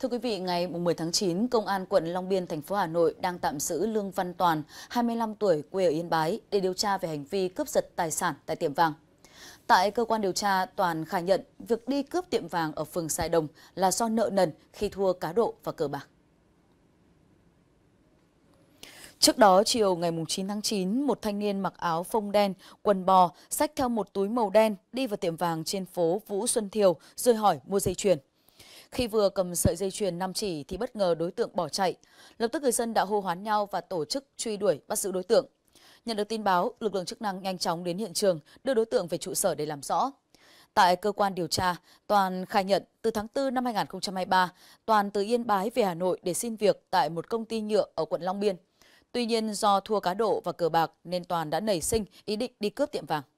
Thưa quý vị, ngày 10 tháng 9, Công an quận Long Biên, thành phố Hà Nội đang tạm giữ Lương Văn Toàn, 25 tuổi, quê ở Yên Bái, để điều tra về hành vi cướp giật tài sản tại tiệm vàng. Tại cơ quan điều tra, Toàn khai nhận việc đi cướp tiệm vàng ở phường Sài Đồng là do nợ nần khi thua cá độ và cờ bạc. Trước đó, chiều ngày 9 tháng 9, một thanh niên mặc áo phông đen, quần bò, xách theo một túi màu đen đi vào tiệm vàng trên phố Vũ Xuân Thiều rồi hỏi mua dây chuyền. Khi vừa cầm sợi dây chuyền năm chỉ thì bất ngờ đối tượng bỏ chạy. Lập tức người dân đã hô hoán nhau và tổ chức truy đuổi bắt giữ đối tượng. Nhận được tin báo, lực lượng chức năng nhanh chóng đến hiện trường, đưa đối tượng về trụ sở để làm rõ. Tại cơ quan điều tra, Toàn khai nhận từ tháng 4 năm 2023, Toàn từ Yên Bái về Hà Nội để xin việc tại một công ty nhựa ở quận Long Biên. Tuy nhiên do thua cá độ và cờ bạc nên Toàn đã nảy sinh ý định đi cướp tiệm vàng.